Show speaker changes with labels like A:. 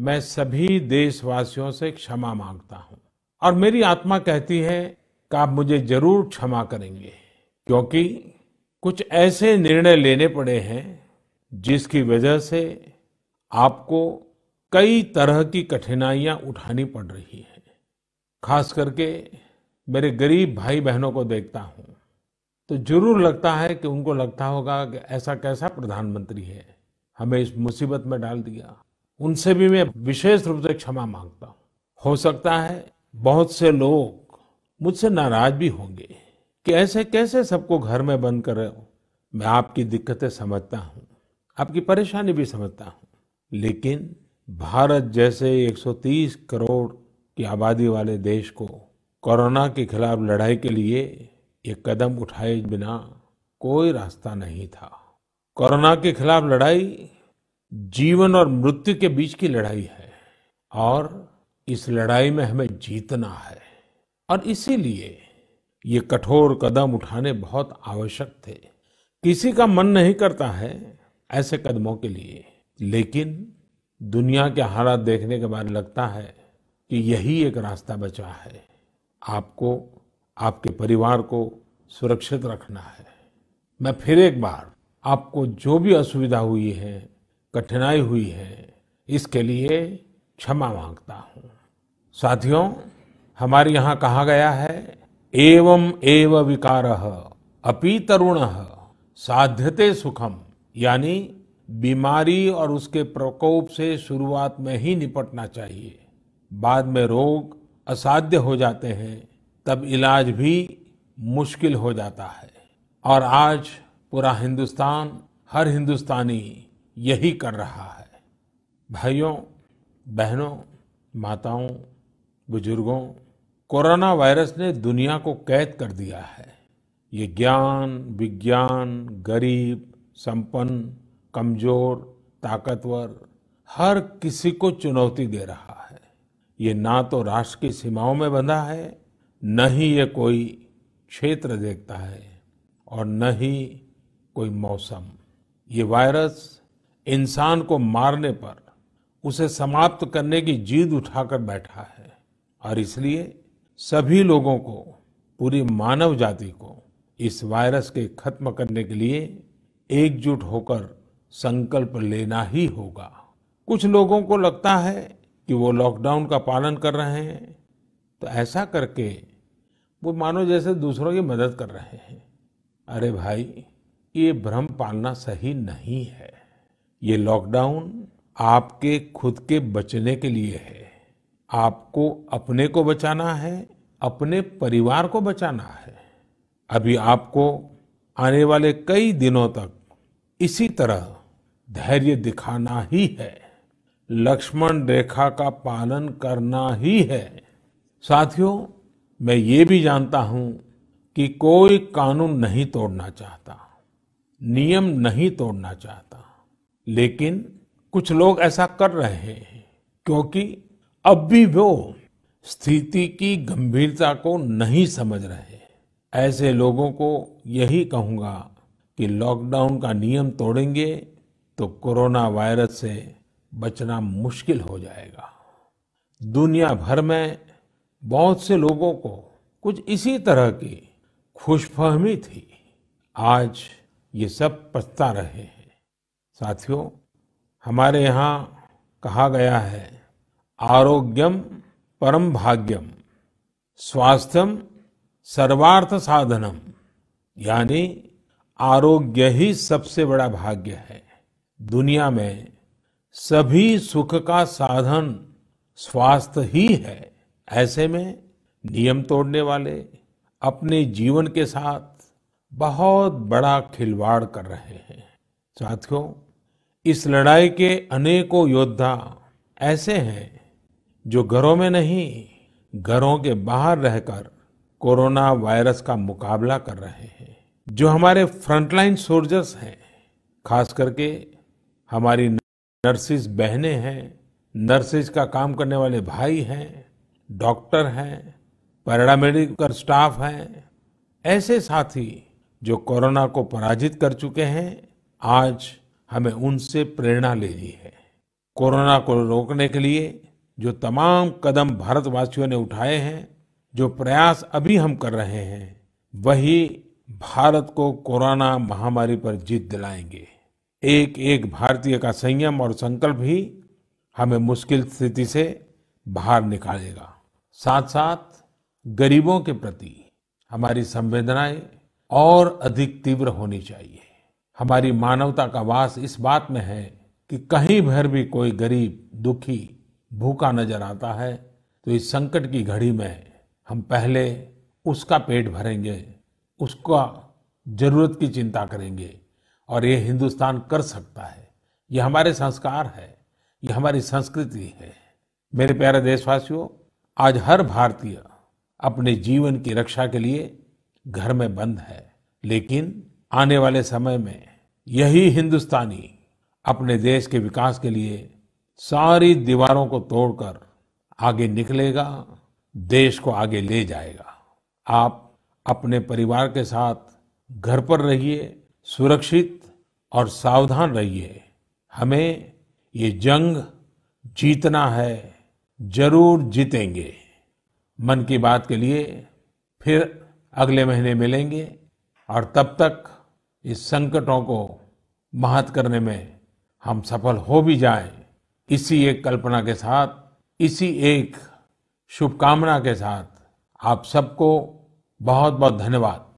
A: मैं सभी देशवासियों से क्षमा मांगता हूं और मेरी आत्मा कहती है कि आप मुझे जरूर क्षमा करेंगे क्योंकि कुछ ऐसे निर्णय लेने पड़े हैं जिसकी वजह से आपको कई तरह की कठिनाइयां उठानी पड़ रही है खास करके मेरे गरीब भाई बहनों को देखता हूं तो जरूर लगता है कि उनको लगता होगा कि ऐसा कैसा प्रधानमंत्री है हमें इस मुसीबत में डाल दिया उनसे भी मैं विशेष रूप से क्षमा मांगता हूँ हो सकता है बहुत से लोग मुझसे नाराज भी होंगे कि ऐसे कैसे सबको घर में बंद कर रहे हो मैं आपकी दिक्कतें समझता हूँ आपकी परेशानी भी समझता हूँ लेकिन भारत जैसे 130 करोड़ की आबादी वाले देश को कोरोना के खिलाफ लड़ाई के लिए ये कदम उठाए बिना कोई रास्ता नहीं था कोरोना के खिलाफ लड़ाई जीवन और मृत्यु के बीच की लड़ाई है और इस लड़ाई में हमें जीतना है और इसीलिए ये कठोर कदम उठाने बहुत आवश्यक थे किसी का मन नहीं करता है ऐसे कदमों के लिए लेकिन दुनिया के हालात देखने के बाद लगता है कि यही एक रास्ता बचा है आपको आपके परिवार को सुरक्षित रखना है मैं फिर एक बार आपको जो भी असुविधा हुई है कठिनाई हुई है इसके लिए क्षमा मांगता हूँ साथियों हमारे यहाँ कहा गया है एवं एव विकार अपि तरुण साध्यते सुखम यानी बीमारी और उसके प्रकोप से शुरुआत में ही निपटना चाहिए बाद में रोग असाध्य हो जाते हैं तब इलाज भी मुश्किल हो जाता है और आज पूरा हिंदुस्तान हर हिंदुस्तानी यही कर रहा है भाइयों बहनों माताओं बुजुर्गों कोरोना वायरस ने दुनिया को कैद कर दिया है ये ज्ञान विज्ञान गरीब संपन्न कमजोर ताकतवर हर किसी को चुनौती दे रहा है ये ना तो राष्ट्र की सीमाओं में बंधा है न ही ये कोई क्षेत्र देखता है और न ही कोई मौसम ये वायरस इंसान को मारने पर उसे समाप्त करने की जीद उठाकर बैठा है और इसलिए सभी लोगों को पूरी मानव जाति को इस वायरस के खत्म करने के लिए एकजुट होकर संकल्प लेना ही होगा कुछ लोगों को लगता है कि वो लॉकडाउन का पालन कर रहे हैं तो ऐसा करके वो मानो जैसे दूसरों की मदद कर रहे हैं अरे भाई ये भ्रम पालना सही नहीं है ये लॉकडाउन आपके खुद के बचने के लिए है आपको अपने को बचाना है अपने परिवार को बचाना है अभी आपको आने वाले कई दिनों तक इसी तरह धैर्य दिखाना ही है लक्ष्मण रेखा का पालन करना ही है साथियों मैं ये भी जानता हूं कि कोई कानून नहीं तोड़ना चाहता नियम नहीं तोड़ना चाहता लेकिन कुछ लोग ऐसा कर रहे हैं क्योंकि अब भी वो स्थिति की गंभीरता को नहीं समझ रहे ऐसे लोगों को यही कहूंगा कि लॉकडाउन का नियम तोड़ेंगे तो कोरोना वायरस से बचना मुश्किल हो जाएगा दुनिया भर में बहुत से लोगों को कुछ इसी तरह की खुशफहमी थी आज ये सब पछता रहे हैं साथियों हमारे यहाँ कहा गया है आरोग्यम परम भाग्यम स्वास्थ्यम सर्वार्थ साधनम यानी आरोग्य ही सबसे बड़ा भाग्य है दुनिया में सभी सुख का साधन स्वास्थ्य ही है ऐसे में नियम तोड़ने वाले अपने जीवन के साथ बहुत बड़ा खिलवाड़ कर रहे हैं साथियों तो इस लड़ाई के अनेकों योद्धा ऐसे हैं जो घरों में नहीं घरों के बाहर रहकर कोरोना वायरस का मुकाबला कर रहे हैं जो हमारे फ्रंटलाइन सोल्जर्स हैं खास करके हमारी नर्सिस बहनें हैं नर्सिस का काम करने वाले भाई हैं डॉक्टर हैं पैरामेडिकल स्टाफ हैं ऐसे साथी जो कोरोना को पराजित कर चुके हैं आज हमें उनसे प्रेरणा लेनी है कोरोना को रोकने के लिए जो तमाम कदम भारतवासियों ने उठाए हैं जो प्रयास अभी हम कर रहे हैं वही भारत को कोरोना महामारी पर जीत दिलाएंगे एक एक भारतीय का संयम और संकल्प ही हमें मुश्किल स्थिति से बाहर निकालेगा साथ साथ गरीबों के प्रति हमारी संवेदनाएं और अधिक तीव्र होनी चाहिए हमारी मानवता का वास इस बात में है कि कहीं भर भी कोई गरीब दुखी भूखा नजर आता है तो इस संकट की घड़ी में हम पहले उसका पेट भरेंगे उसका जरूरत की चिंता करेंगे और ये हिंदुस्तान कर सकता है ये हमारे संस्कार है ये हमारी संस्कृति है मेरे प्यारे देशवासियों आज हर भारतीय अपने जीवन की रक्षा के लिए घर में बंद है लेकिन आने वाले समय में यही हिंदुस्तानी अपने देश के विकास के लिए सारी दीवारों को तोड़कर आगे निकलेगा देश को आगे ले जाएगा आप अपने परिवार के साथ घर पर रहिए सुरक्षित और सावधान रहिए हमें ये जंग जीतना है जरूर जीतेंगे मन की बात के लिए फिर अगले महीने मिलेंगे और तब तक इस संकटों को महत करने में हम सफल हो भी जाए इसी एक कल्पना के साथ इसी एक शुभकामना के साथ आप सबको बहुत बहुत धन्यवाद